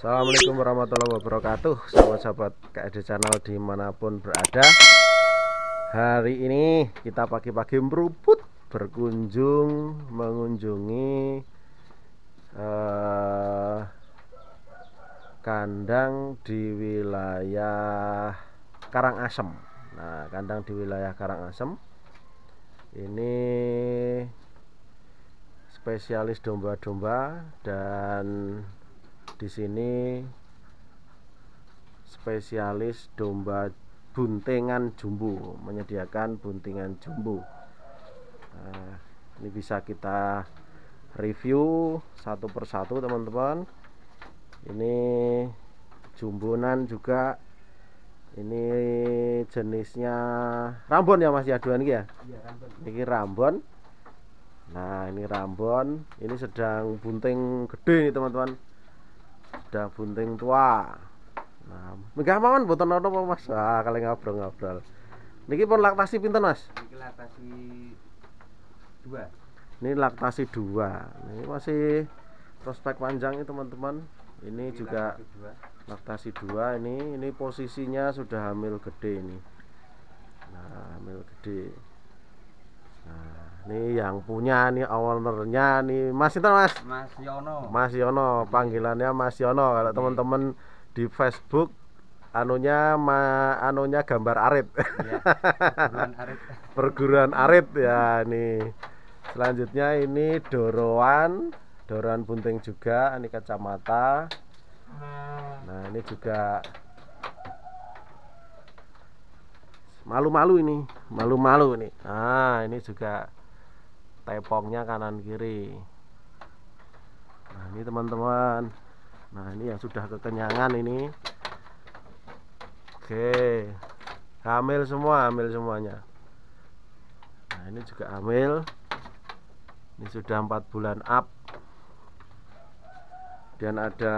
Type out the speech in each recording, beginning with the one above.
Assalamualaikum warahmatullahi wabarakatuh Sahabat-sahabat KSD Channel dimanapun berada Hari ini kita pagi-pagi meruput Berkunjung mengunjungi eh, Kandang di wilayah Karangasem Nah kandang di wilayah Karangasem Ini spesialis domba-domba dan di sini spesialis domba buntingan jumbo menyediakan buntingan jumbo nah, eh, ini bisa kita review satu persatu teman-teman ini jumbunan juga ini jenisnya rambon ya mas yaduan ya, ya ini rambon nah ini rambon ini sedang bunting gede nih teman-teman ada bunting tua. Nah, megah mawon mboten ana apa Mas? Ah, kali ngobrol-ngobrol. Niki pun laktasi pinten Mas? Niki laktasi 2. Ini laktasi dua, nah, Ini masih prospek panjang ini teman-teman. Ini, ini juga laktasi dua, ini ini posisinya sudah hamil gede ini. Nah, hamil gede. Nah, Nih yang punya nih ownernya nih Mas itu Mas. Mas Yono. Mas Yono, panggilannya Mas Yono. Kalau teman-teman di Facebook anunya ma, anunya gambar arit. Ya, perguruan arit. ya nih. Selanjutnya ini doroan, doroan bunting juga, ini kacamata. Nah, ini juga malu-malu ini, malu-malu ini. Ah, ini juga tepongnya kanan kiri nah ini teman-teman nah ini yang sudah kekenyangan ini oke hamil semua hamil semuanya nah ini juga hamil ini sudah 4 bulan up dan ada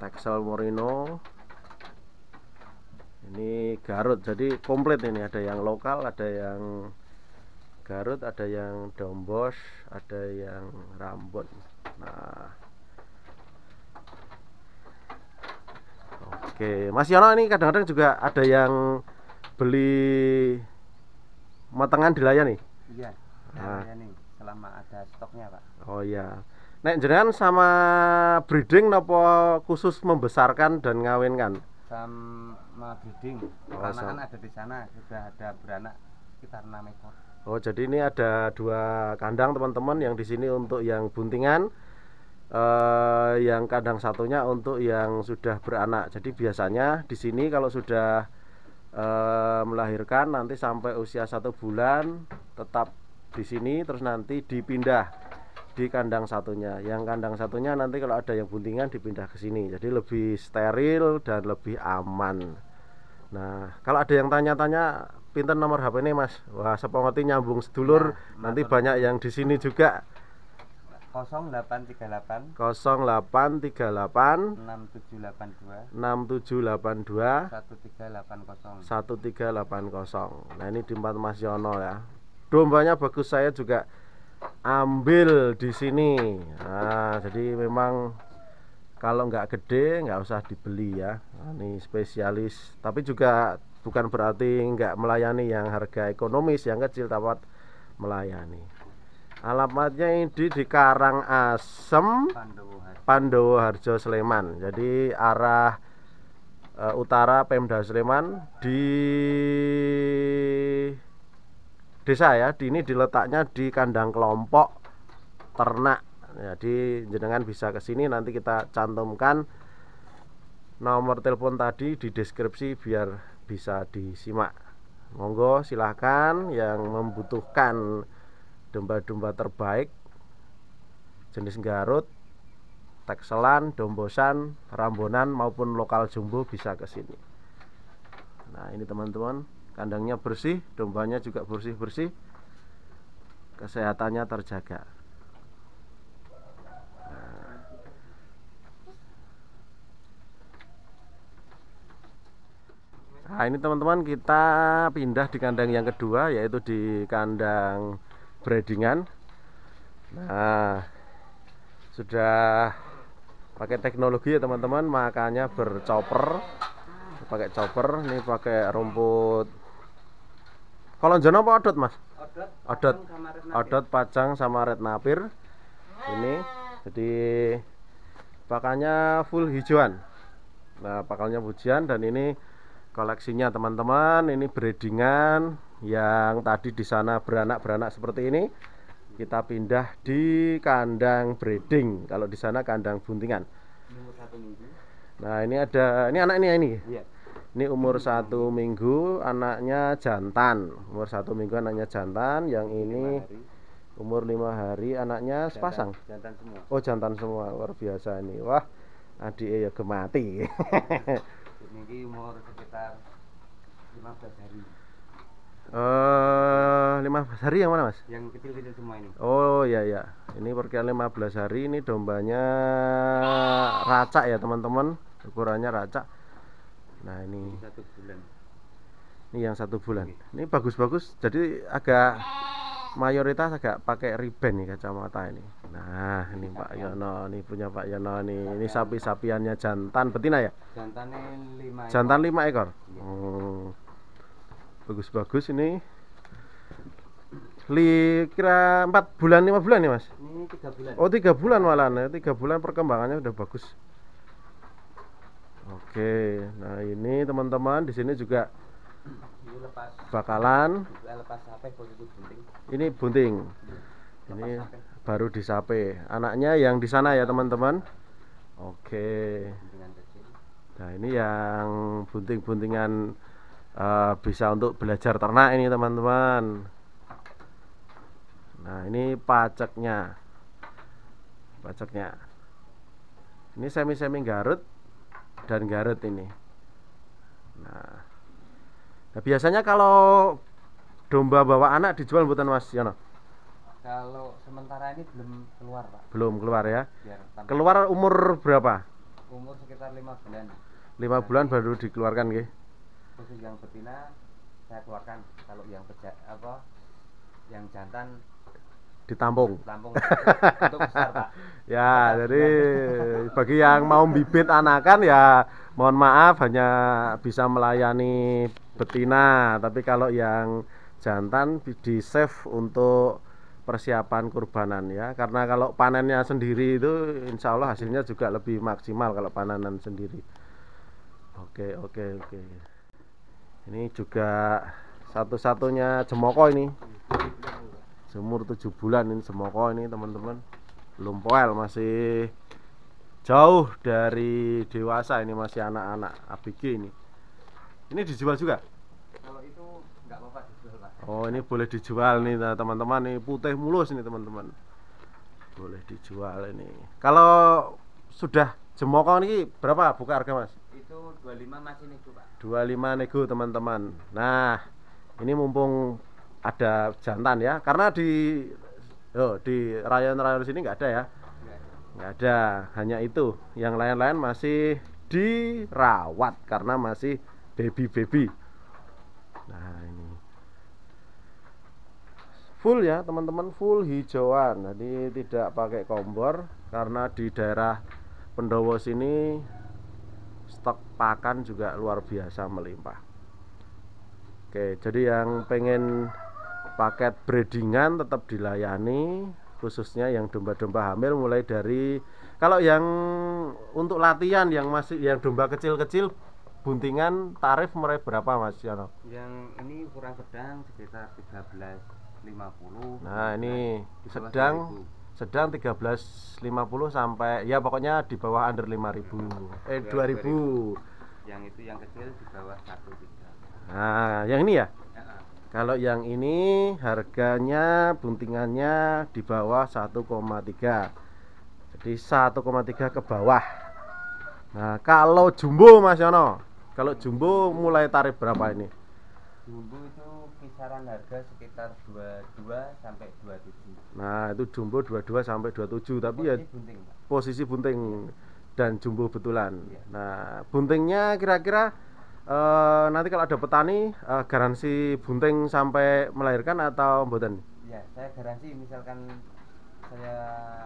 Texel Morino ini Garut jadi komplit ini ada yang lokal ada yang Garut ada yang dombos ada yang rambut. nah Oke, Mas Yono ini kadang-kadang juga ada yang beli matangan di layar nih. Iya. Nah. Nih, selama ada stoknya, Pak. Oh iya. Nek jenengan sama breeding nopo khusus membesarkan dan ngawinkan? Sama breeding. Oh, karena kan ada di sana, sudah ada beranak sekitar 6 ekor. Oh, jadi ini ada dua kandang teman-teman yang di sini untuk yang buntingan. Eh, yang kandang satunya untuk yang sudah beranak. Jadi biasanya di sini kalau sudah eh, melahirkan nanti sampai usia satu bulan tetap di sini terus nanti dipindah di kandang satunya. Yang kandang satunya nanti kalau ada yang buntingan dipindah ke sini. Jadi lebih steril dan lebih aman. Nah, kalau ada yang tanya-tanya pinten nomor HP ini mas wah sepamati nyambung sedulur nah, nanti banyak yang di sini juga 0838 0838 6782 6782 1380 1380 nah ini di tempat Mas Yono ya dombanya bagus saya juga ambil di sini nah, jadi memang kalau nggak gede nggak usah dibeli ya nah, ini spesialis tapi juga bukan berarti nggak melayani yang harga ekonomis yang kecil dapat melayani alamatnya ini di Karang Asem Pandowo Harjo Sleman jadi arah e, utara Pemda Sleman di desa ya di ini diletaknya di kandang kelompok ternak jadi jenengan bisa ke sini nanti kita cantumkan nomor telepon tadi di deskripsi biar bisa disimak. Monggo silahkan yang membutuhkan domba-domba terbaik jenis garut, tekselan, dombosan, rambonan maupun lokal jumbo bisa ke sini. Nah, ini teman-teman, kandangnya bersih, dombanya juga bersih-bersih. Kesehatannya terjaga. Nah, ini teman-teman kita pindah di kandang yang kedua yaitu di kandang breedingan. Nah, sudah pakai teknologi ya teman-teman, makanya bercoper Pakai chopper, ini pakai rumput Kalau kolonjono apa odot, Mas? Odot. Odot. pacang sama red napir. Ini jadi pakannya full hijauan. Nah, pakalnya hujan dan ini koleksinya teman-teman ini breedingan yang tadi di sana beranak-beranak seperti ini kita pindah di kandang breeding kalau di sana kandang buntingan nah ini ada ini anak ini ya, ini iya. ini umur satu minggu anaknya jantan umur satu minggu anaknya jantan yang ini umur lima hari anaknya sepasang jantan, semua oh jantan semua luar biasa ini wah adik ya gemati Mungkin umur sekitar 15 hari. Eh, uh, 15 hari yang mana, Mas? Yang kecil-kecil semua ini. Oh, iya iya. Ini perkiraan 15 hari ini dombanya racak ya, teman-teman. Ukurannya racak. Nah, ini satu bulan. Ini yang satu bulan. Oke. Ini bagus-bagus. Jadi agak mayoritas agak pakai riben nih kacamata ini. Nah, ini Pak Yono, ini punya Pak Yono nah, nih. Nah, ini nah. sapi-sapiannya jantan betina ya? Jantannya lima. Ekor. Jantan lima ekor. Iya. Oh. Bagus-bagus ini. Li kira empat bulan lima bulan nih mas? Ini tiga bulan. Oh tiga bulan walan ya, tiga bulan perkembangannya udah bagus. Oke, nah ini teman-teman di sini juga bakalan. Ini bunting. Ini bunting. Iya, ini baru disape anaknya yang di sana ya teman-teman oke nah ini yang bunting-buntingan uh, bisa untuk belajar ternak ini teman-teman nah ini paceknya paceknya ini semi-semi Garut dan Garut ini nah, nah biasanya kalau domba bawa anak dijual buatan mas Yono? Ya, kalau sementara ini belum keluar, Pak. Belum keluar ya. keluar umur berapa? Umur sekitar lima bulan. Lima bulan baru dikeluarkan, nggih. Khusus yang betina saya keluarkan. Kalau yang beja, apa? Yang jantan ditampung. Ditampung. untuk besar, Pak. Ya, jadi bagi yang mau bibit anakan ya mohon maaf hanya bisa melayani betina, tapi kalau yang jantan di save untuk persiapan kurbanan ya karena kalau panennya sendiri itu insya Allah hasilnya juga lebih maksimal kalau panenan sendiri oke oke oke ini juga satu-satunya jemoko ini semur tujuh bulan ini jemoko ini teman-teman belum poel masih jauh dari dewasa ini masih anak-anak ABG ini ini dijual juga Oh ini boleh dijual nih nah, teman-teman nih putih mulus nih teman-teman boleh dijual ini kalau sudah jemokong ini berapa buka harga mas? itu 25 masih nego pak 25 nego teman-teman nah ini mumpung ada jantan ya karena di oh, di rayon-rayon sini nggak ada ya nggak ada hanya itu yang lain-lain masih dirawat karena masih baby-baby nah full ya teman-teman full hijauan jadi tidak pakai kompor karena di daerah Pendowo sini stok pakan juga luar biasa melimpah Oke jadi yang pengen paket breedingan tetap dilayani khususnya yang domba-domba hamil mulai dari kalau yang untuk latihan yang masih yang domba kecil-kecil buntingan tarif mulai berapa Mas Yano? Yang ini kurang sedang sekitar 13 1350 Nah, ini nah, sedang 2000 sedang 1350 sampai ya pokoknya di bawah under 5000 eh 2000 yang itu yang kecil di bawah 13 nah yang ini ya kalau yang ini harganya buntingannya di bawah 1,3 jadi 1,3 ke bawah nah kalau jumbo Mas Yono kalau jumbo mulai tarif berapa ini Jumbo itu kisaran harga sekitar 22 sampai 27. Nah, itu jumbo 22 sampai 27 tapi posisi ya bunting, posisi bunting iya. dan jumbo betulan. Ya. Nah, buntingnya kira-kira uh, nanti kalau ada petani uh, garansi bunting sampai melahirkan atau mboten? Ya, saya garansi misalkan saya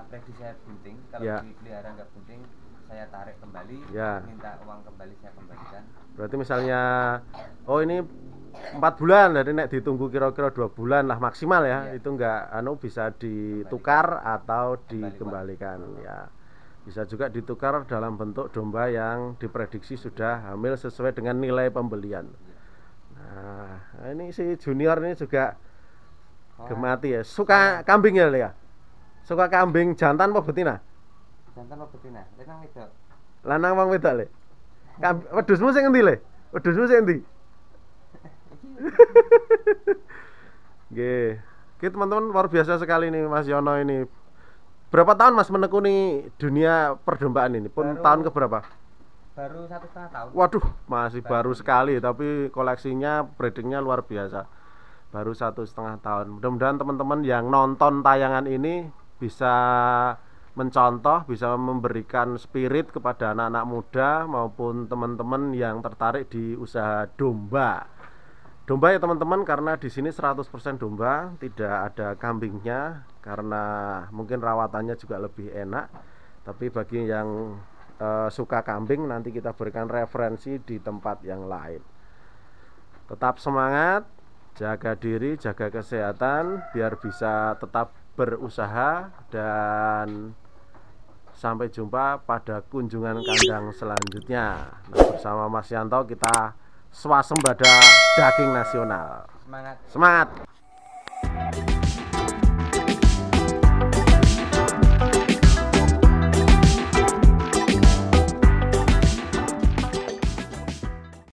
prediksi saya bunting, kalau ya. dipelihara nggak bunting saya tarik kembali, ya. minta uang kembali saya kembalikan. Berarti misalnya oh ini empat bulan dari nek ditunggu kira-kira dua bulan lah maksimal ya, ya. itu enggak anu bisa ditukar atau dikembalikan ya bisa juga ditukar dalam bentuk domba yang diprediksi sudah hamil sesuai dengan nilai pembelian nah ini si junior ini juga gemati ya suka kambing ya ya suka kambing jantan apa betina jantan apa betina lanang wedok lanang wong wedok le wedusmu sing ngendi le wedusmu sing ngendi Oke. okay. teman-teman luar biasa sekali nih Mas Yono ini. Berapa tahun Mas menekuni dunia perdombaan ini? Pun baru, tahun keberapa? Baru satu setengah tahun. Waduh, masih baru, baru sekali tapi koleksinya breedingnya luar biasa. Baru satu setengah tahun. Mudah-mudahan teman-teman yang nonton tayangan ini bisa mencontoh, bisa memberikan spirit kepada anak-anak muda maupun teman-teman yang tertarik di usaha domba domba ya teman-teman karena di sini 100% domba tidak ada kambingnya karena mungkin rawatannya juga lebih enak tapi bagi yang e, suka kambing nanti kita berikan referensi di tempat yang lain tetap semangat jaga diri jaga kesehatan biar bisa tetap berusaha dan sampai jumpa pada kunjungan kandang selanjutnya nah, bersama Mas Yanto kita swasembada daging nasional. Semangat. Semangat.